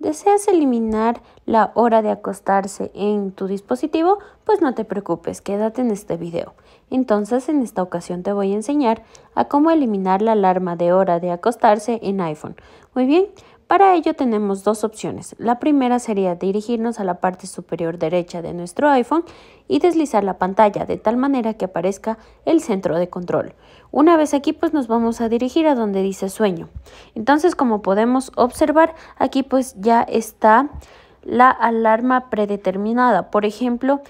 ¿Deseas eliminar la hora de acostarse en tu dispositivo? Pues no te preocupes, quédate en este video. Entonces en esta ocasión te voy a enseñar a cómo eliminar la alarma de hora de acostarse en iPhone. Muy bien, para ello tenemos dos opciones. La primera sería dirigirnos a la parte superior derecha de nuestro iPhone y deslizar la pantalla de tal manera que aparezca el centro de control. Una vez aquí pues nos vamos a dirigir a donde dice sueño. Entonces como podemos observar aquí pues ya está la alarma predeterminada. Por ejemplo,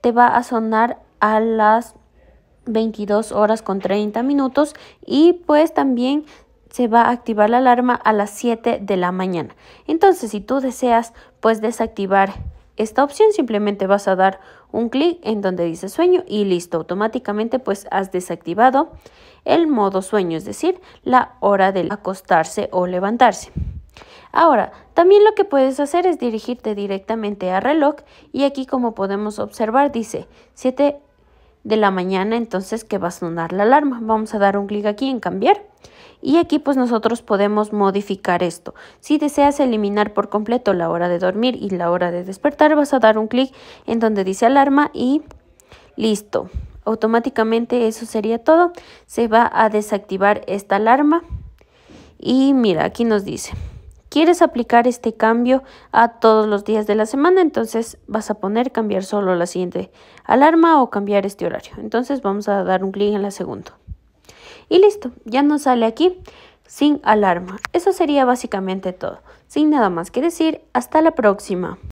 te va a sonar a las 22 horas con 30 minutos y pues también se va a activar la alarma a las 7 de la mañana. Entonces, si tú deseas, pues desactivar esta opción, simplemente vas a dar un clic en donde dice sueño y listo, automáticamente pues has desactivado el modo sueño, es decir, la hora de acostarse o levantarse. Ahora, también lo que puedes hacer es dirigirte directamente a reloj y aquí como podemos observar dice 7 de la mañana, entonces que va a sonar la alarma. Vamos a dar un clic aquí en cambiar. Y aquí pues nosotros podemos modificar esto. Si deseas eliminar por completo la hora de dormir y la hora de despertar, vas a dar un clic en donde dice alarma y listo. Automáticamente eso sería todo. Se va a desactivar esta alarma. Y mira, aquí nos dice, quieres aplicar este cambio a todos los días de la semana, entonces vas a poner cambiar solo la siguiente alarma o cambiar este horario. Entonces vamos a dar un clic en la segunda. Y listo, ya nos sale aquí sin alarma. Eso sería básicamente todo. Sin nada más que decir, hasta la próxima.